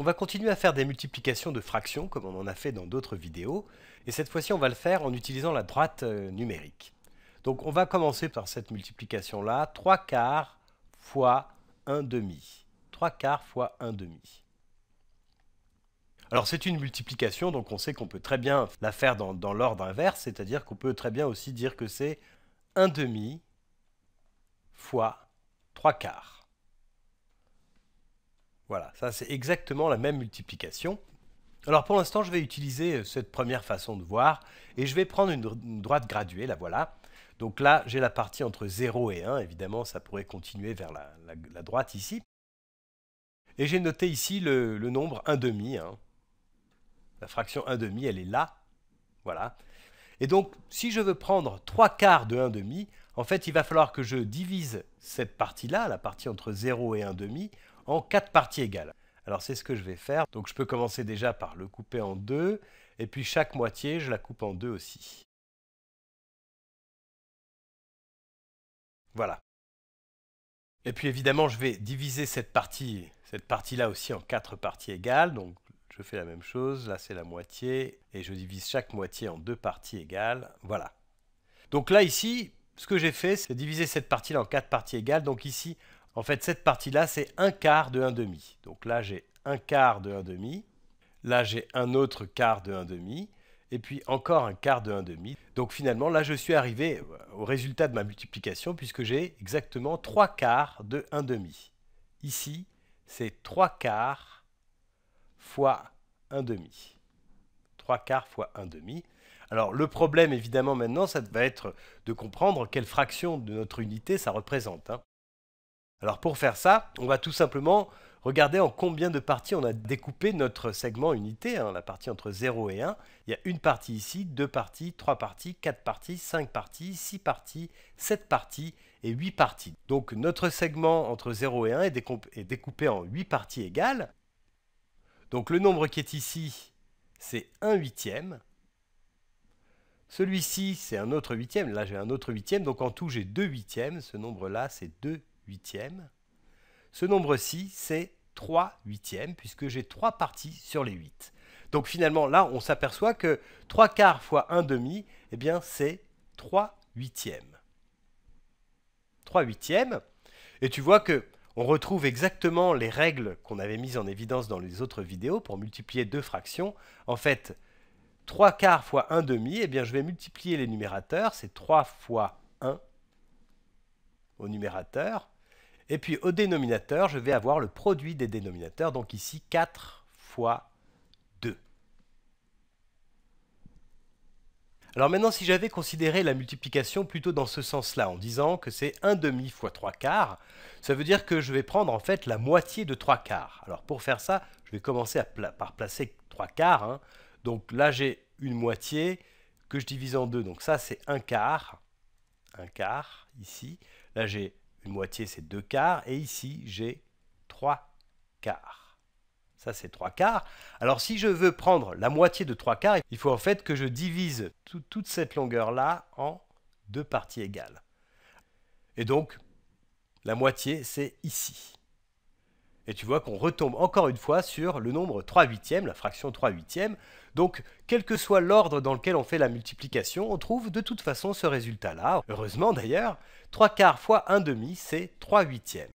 On va continuer à faire des multiplications de fractions comme on en a fait dans d'autres vidéos, et cette fois-ci on va le faire en utilisant la droite euh, numérique. Donc on va commencer par cette multiplication-là, 3 quarts fois 1 demi. 3 quarts fois 1 demi. Alors c'est une multiplication, donc on sait qu'on peut très bien la faire dans, l'ordre inverse, c'est-à-dire qu'on peut très bien aussi dire que c'est 1 demi fois 3 quarts. Voilà, ça c'est exactement la même multiplication. Alors pour l'instant, je vais utiliser euh, cette première façon de voir et je vais prendre une, droite graduée, la voilà. Donc là, j'ai la partie entre 0 et 1, évidemment, ça pourrait continuer vers la, droite ici. Et j'ai noté ici le, nombre 1,5. Hein. La fraction 1,5, elle est là. Voilà. Et donc, si je veux prendre 3 quarts de 1,5, en fait, il va falloir que je divise cette partie-là, la partie entre 0 et 1,5, en quatre parties égales. Alors c'est ce que je vais faire. Donc je peux commencer déjà par le couper en deux, et puis chaque moitié, je la coupe en deux aussi. Voilà. Et puis évidemment, je vais diviser cette partie, cette partie-là aussi en quatre parties égales. Donc je fais la même chose, là c'est la moitié, et je divise chaque moitié en deux parties égales. Voilà. Donc là ici, ce que j'ai fait, c'est diviser cette partie-là en quatre parties égales. Donc ici, en fait, cette partie-là, c'est un quart de 1,5. Donc là, j'ai un quart de 1,5. Là, j'ai un autre quart de 1,5. Et puis encore un quart de 1,5. Donc finalement, là, je suis arrivé au résultat de ma multiplication puisque j'ai exactement 3 quarts de 1,5. Ici, c'est 3 quarts fois 1,5. 3 quarts fois 1,5. Alors le problème évidemment maintenant, ça va être de comprendre quelle fraction de notre unité ça représente. Hein. Alors pour faire ça, on va tout simplement regarder en combien de parties on a découpé notre segment unité, hein, la partie entre 0 et 1. Il y a une partie ici, deux parties, trois parties, quatre parties, cinq parties, six parties, sept parties et huit parties. Donc notre segment entre 0 et 1 est, découpé en huit parties égales. Donc le nombre qui est ici, c'est un huitième. Celui-ci, c'est un autre huitième. Là, j'ai un autre huitième. Donc en tout, j'ai deux huitièmes. Ce nombre-là, c'est deux. Ce nombre-ci, c'est 3 huitièmes, puisque j'ai 3 parties sur les 8. Donc finalement, là, on s'aperçoit que 3 quarts fois 1 demi, eh bien, c'est 3 huitièmes. 3 huitièmes. Et tu vois que on retrouve exactement les règles qu'on avait mises en évidence dans les autres vidéos pour multiplier deux fractions. En fait, 3 quarts fois 1 demi, eh bien, je vais multiplier les numérateurs. C'est 3 fois 1 au numérateur. Et puis au dénominateur, je vais avoir le produit des dénominateurs, donc ici 4 fois 2. Alors maintenant, si j'avais considéré la multiplication plutôt dans ce sens-là, en disant que c'est 1 demi fois 3 quarts, ça veut dire que je vais prendre en fait la moitié de 3 quarts. Alors pour faire ça, je vais commencer à par placer 3 quarts. Hein. Donc là, j'ai une moitié que je divise en 2. Donc ça, c'est 1 quart. 1 quart, ici. Là, j'ai une moitié c'est deux quarts, et ici j'ai trois quarts. Ça c'est trois quarts. Alors si je veux prendre la moitié de trois quarts, il faut en fait que je divise toute cette longueur-là en deux parties égales. Et donc, la moitié c'est ici. Et tu vois qu'on retombe encore une fois sur le nombre 3 huitièmes, la fraction 3 huitièmes. Donc, quel que soit l'ordre dans lequel on fait la multiplication, on trouve de toute façon ce résultat-là. Heureusement d'ailleurs, 3 quarts fois 1 demi, c'est 3 huitièmes.